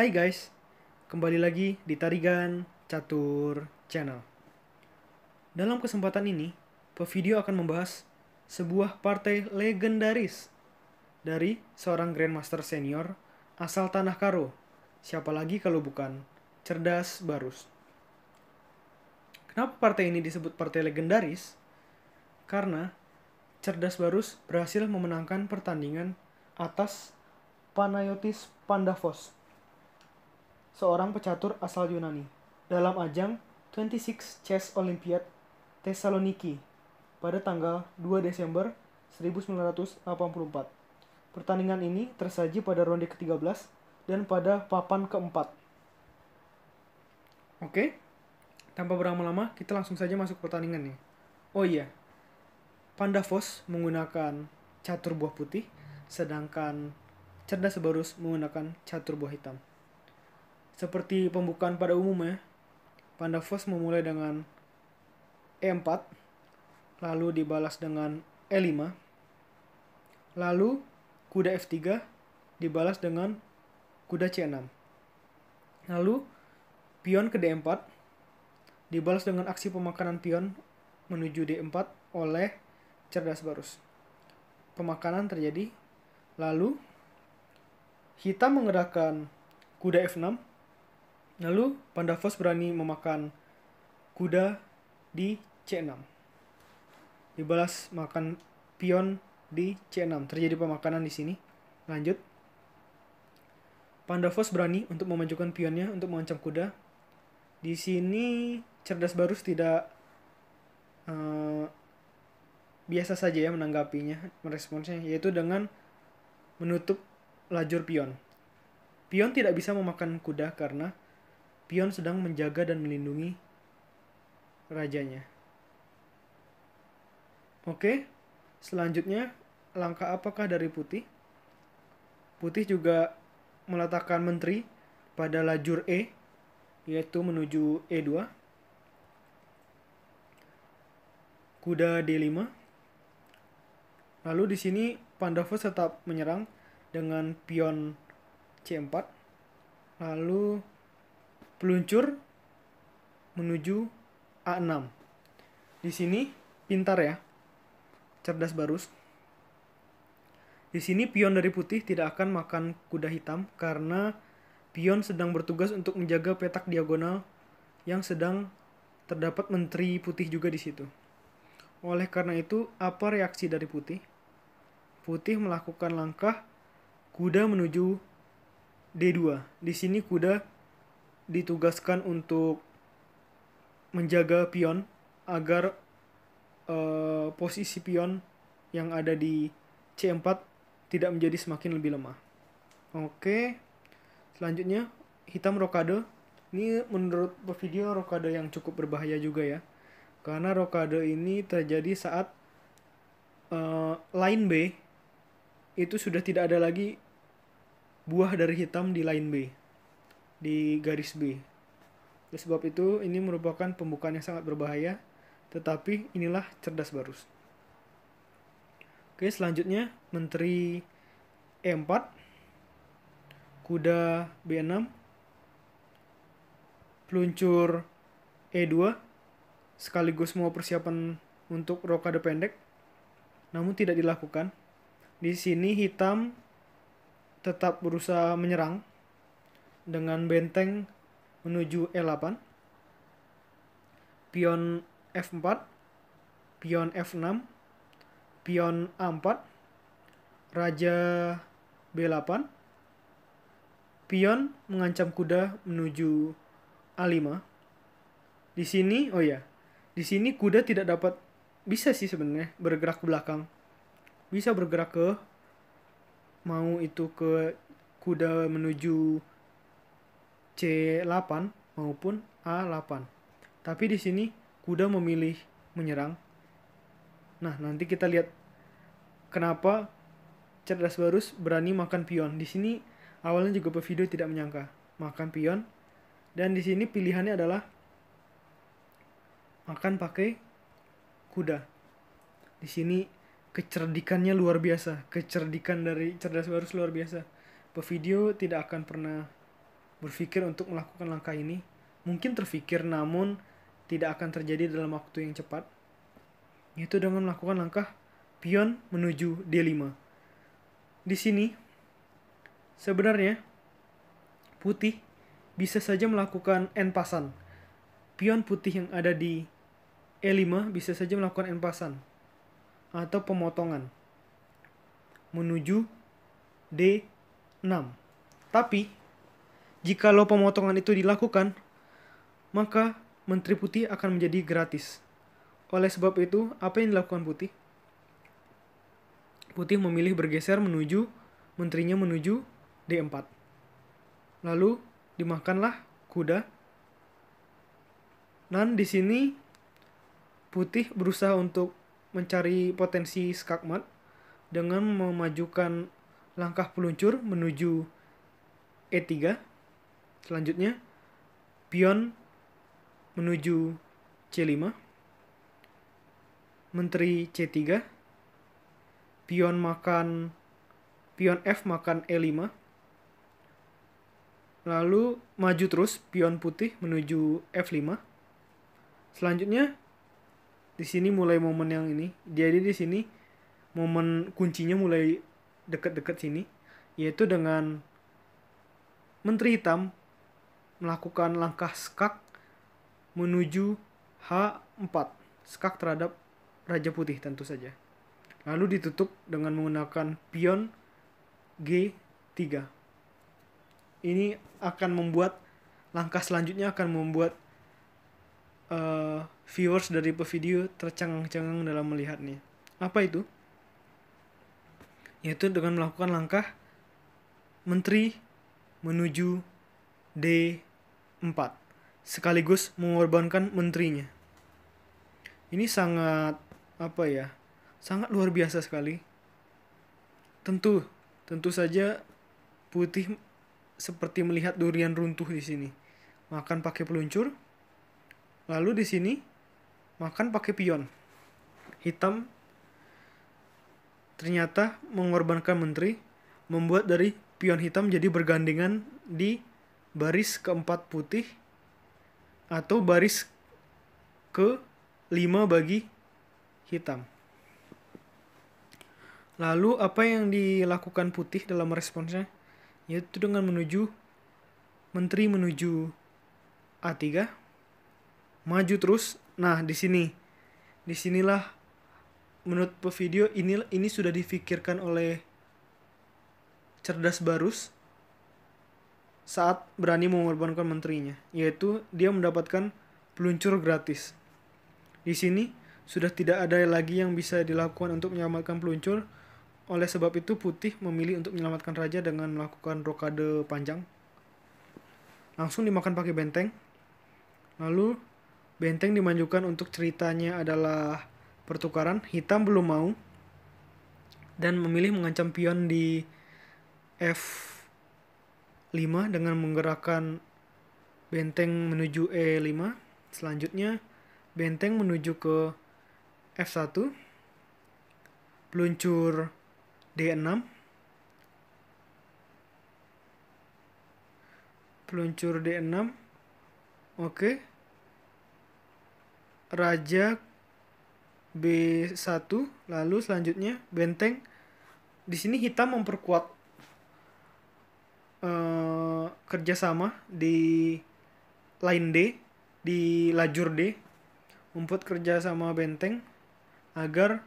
Hai guys, kembali lagi di Tarigan Catur Channel. Dalam kesempatan ini, video akan membahas sebuah partai legendaris dari seorang Grandmaster senior asal Tanah Karo. Siapa lagi kalau bukan Cerdas Barus. Kenapa partai ini disebut partai legendaris? Karena Cerdas Barus berhasil memenangkan pertandingan atas Panayotis Pandavos seorang pecatur asal Yunani, dalam ajang 26 Chess Olympiad Thessaloniki pada tanggal 2 Desember 1984. Pertandingan ini tersaji pada ronde ke-13 dan pada papan keempat. Oke, tanpa berlama-lama kita langsung saja masuk pertandingan nih. Oh iya, Pandavos menggunakan catur buah putih, sedangkan Cerdas Barus menggunakan catur buah hitam. Seperti pembukaan pada umumnya, Pandavos memulai dengan E4, lalu dibalas dengan E5, lalu kuda F3 dibalas dengan kuda C6. Lalu pion ke D4 dibalas dengan aksi pemakanan pion menuju D4 oleh cerdas barus. Pemakanan terjadi, lalu hitam menggerakkan kuda F6 Lalu Pandavos berani memakan kuda di C6. Dibalas makan pion di C6. Terjadi pemakanan di sini. Lanjut. Pandavos berani untuk memajukan pionnya untuk mengancam kuda. Di sini cerdas barus tidak uh, biasa saja ya menanggapinya, meresponsnya yaitu dengan menutup lajur pion. Pion tidak bisa memakan kuda karena Pion sedang menjaga dan melindungi rajanya. Oke, selanjutnya langkah apakah dari Putih? Putih juga meletakkan menteri pada lajur E, yaitu menuju E2. Kuda D5. Lalu di sini Pandavas tetap menyerang dengan pion C4. Lalu peluncur menuju A6. Di sini pintar ya. Cerdas barus. Di sini pion dari putih tidak akan makan kuda hitam karena pion sedang bertugas untuk menjaga petak diagonal yang sedang terdapat menteri putih juga di situ. Oleh karena itu, apa reaksi dari putih? Putih melakukan langkah kuda menuju D2. Di sini kuda ditugaskan untuk menjaga pion agar uh, posisi pion yang ada di C4 tidak menjadi semakin lebih lemah. Oke, selanjutnya hitam rokade. Ini menurut video rokade yang cukup berbahaya juga ya. Karena rokade ini terjadi saat uh, line B itu sudah tidak ada lagi buah dari hitam di line B di garis B. Oleh sebab itu, ini merupakan pembukaan yang sangat berbahaya, tetapi inilah cerdas barus. Oke, selanjutnya menteri E4, kuda B6, peluncur E2, sekaligus mau persiapan untuk rokade pendek, namun tidak dilakukan. Di sini hitam tetap berusaha menyerang, dengan benteng menuju E8, pion F4, pion F6, pion A4, raja B8, pion mengancam kuda menuju A5. Di sini, oh ya, di sini kuda tidak dapat bisa sih sebenarnya bergerak ke belakang. Bisa bergerak ke mau itu ke kuda menuju C8 maupun A8. Tapi di sini kuda memilih menyerang. Nah, nanti kita lihat kenapa cerdas barus berani makan pion. Di sini awalnya juga pevideo tidak menyangka makan pion. Dan di sini pilihannya adalah makan pakai kuda. Di sini kecerdikannya luar biasa, kecerdikan dari cerdas barus luar biasa. Pevideo tidak akan pernah berpikir untuk melakukan langkah ini? Mungkin terpikir namun tidak akan terjadi dalam waktu yang cepat. Yaitu dengan melakukan langkah pion menuju D5. Di sini sebenarnya putih bisa saja melakukan pasan Pion putih yang ada di E5 bisa saja melakukan pasan atau pemotongan menuju D6. Tapi Jikalau pemotongan itu dilakukan, maka Menteri Putih akan menjadi gratis. Oleh sebab itu, apa yang dilakukan Putih? Putih memilih bergeser menuju, menterinya menuju D4. Lalu dimakanlah kuda. Dan di sini Putih berusaha untuk mencari potensi skakmat dengan memajukan langkah peluncur menuju E3 Selanjutnya, pion menuju C5, menteri C3, pion makan pion F makan E5. Lalu maju terus pion putih menuju F5. Selanjutnya di sini mulai momen yang ini. Jadi di sini momen kuncinya mulai dekat-dekat sini yaitu dengan menteri hitam melakukan langkah skak menuju H4, skak terhadap Raja Putih tentu saja. Lalu ditutup dengan menggunakan pion G3. Ini akan membuat langkah selanjutnya akan membuat uh, viewers dari video tercengang-cengang dalam melihatnya. Apa itu? Yaitu dengan melakukan langkah menteri menuju D 4. Sekaligus mengorbankan menterinya. Ini sangat apa ya? Sangat luar biasa sekali. Tentu, tentu saja putih seperti melihat durian runtuh di sini. Makan pakai peluncur. Lalu di sini makan pakai pion. Hitam ternyata mengorbankan menteri membuat dari pion hitam jadi bergandengan di baris keempat putih atau baris ke lima bagi hitam. Lalu apa yang dilakukan putih dalam responsnya? Yaitu dengan menuju menteri menuju A3 maju terus. Nah, di sini. di sinilah menurut video ini ini sudah difikirkan oleh cerdas barus saat berani mengorbankan menterinya, yaitu dia mendapatkan peluncur gratis. Di sini sudah tidak ada lagi yang bisa dilakukan untuk menyelamatkan peluncur. Oleh sebab itu Putih memilih untuk menyelamatkan raja dengan melakukan rokade panjang. Langsung dimakan pakai benteng. Lalu benteng dimanjukan untuk ceritanya adalah pertukaran. Hitam belum mau dan memilih mengancam pion di F 5 dengan menggerakkan benteng menuju E5. Selanjutnya benteng menuju ke F1. Peluncur D6. Peluncur D6. Oke. Raja B1 lalu selanjutnya benteng di sini hitam memperkuat uh, kerjasama di line D di lajur D Umput kerja sama Benteng agar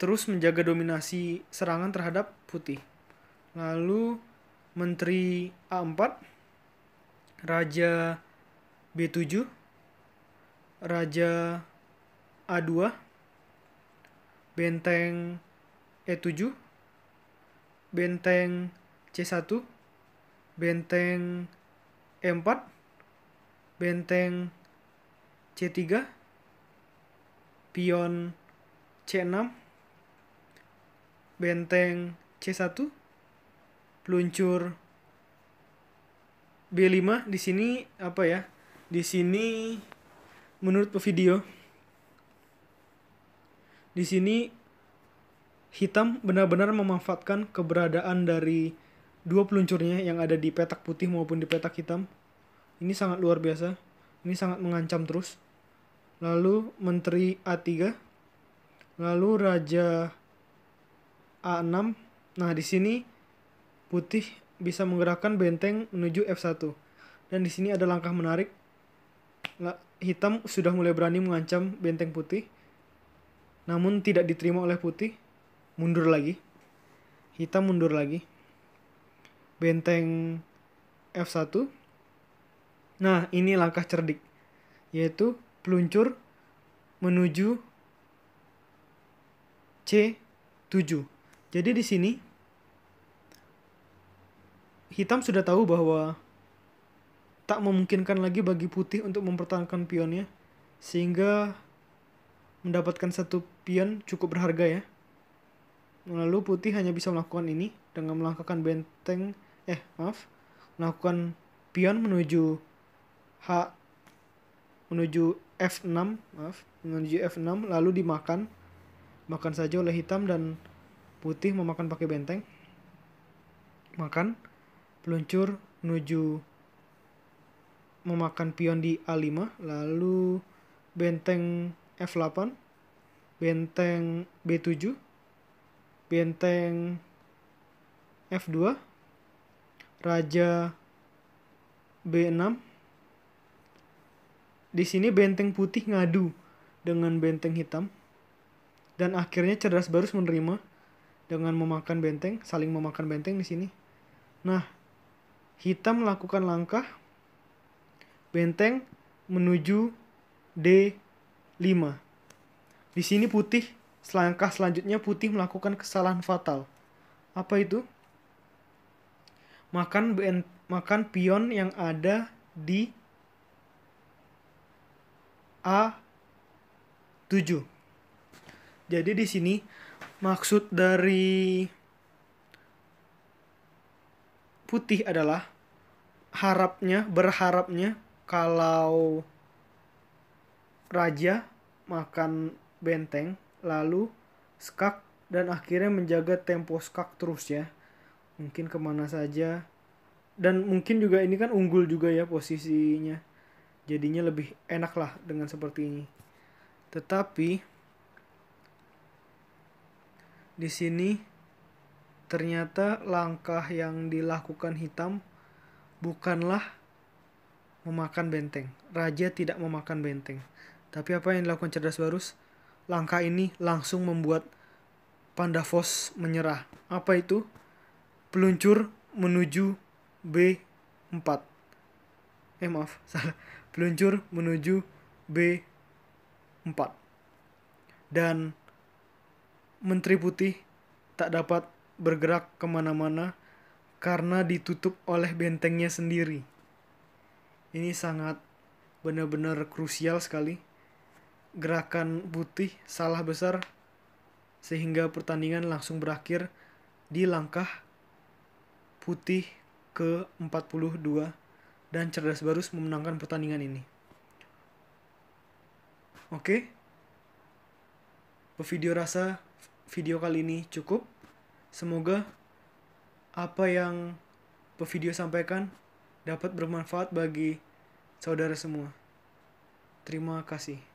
terus menjaga dominasi serangan terhadap putih. Lalu Menteri A4, Raja B7, Raja A2, Benteng E7, Benteng C1, benteng E4, benteng C3, pion C6, benteng C1, peluncur B5 di sini apa ya? Di sini menurut video di sini hitam benar-benar memanfaatkan keberadaan dari Dua peluncurnya yang ada di petak putih maupun di petak hitam. Ini sangat luar biasa. Ini sangat mengancam terus. Lalu Menteri A3. Lalu Raja A6. Nah, di sini putih bisa menggerakkan benteng menuju F1. Dan di sini ada langkah menarik. Hitam sudah mulai berani mengancam benteng putih. Namun tidak diterima oleh putih. Mundur lagi. Hitam mundur lagi benteng F1. Nah, ini langkah cerdik, yaitu peluncur menuju C7. Jadi di sini hitam sudah tahu bahwa tak memungkinkan lagi bagi putih untuk mempertahankan pionnya sehingga mendapatkan satu pion cukup berharga ya. Lalu putih hanya bisa melakukan ini dengan melangkahkan benteng eh maaf melakukan pion menuju H menuju F6 maaf menuju F6 lalu dimakan makan saja oleh hitam dan putih memakan pakai benteng makan peluncur menuju memakan pion di A5 lalu benteng F8 benteng B7 benteng F2 raja B6 di sini benteng putih ngadu dengan benteng hitam dan akhirnya cerdas baru menerima dengan memakan benteng saling memakan benteng di sini nah hitam melakukan langkah benteng menuju D5 di sini putih selangkah selanjutnya putih melakukan kesalahan fatal apa itu makan ben, makan pion yang ada di A7. Jadi di sini maksud dari putih adalah harapnya, berharapnya kalau raja makan benteng lalu skak dan akhirnya menjaga tempo skak terus ya mungkin kemana saja dan mungkin juga ini kan unggul juga ya posisinya jadinya lebih enak lah dengan seperti ini tetapi di sini ternyata langkah yang dilakukan hitam bukanlah memakan benteng raja tidak memakan benteng tapi apa yang dilakukan cerdas barus langkah ini langsung membuat Pandavos menyerah apa itu peluncur menuju B4. Eh maaf, salah. Peluncur menuju B4. Dan Menteri Putih tak dapat bergerak kemana-mana karena ditutup oleh bentengnya sendiri. Ini sangat benar-benar krusial sekali. Gerakan putih salah besar sehingga pertandingan langsung berakhir di langkah putih ke-42 dan Cerdas Barus memenangkan pertandingan ini. Oke. Video rasa video kali ini cukup. Semoga apa yang video sampaikan dapat bermanfaat bagi saudara semua. Terima kasih.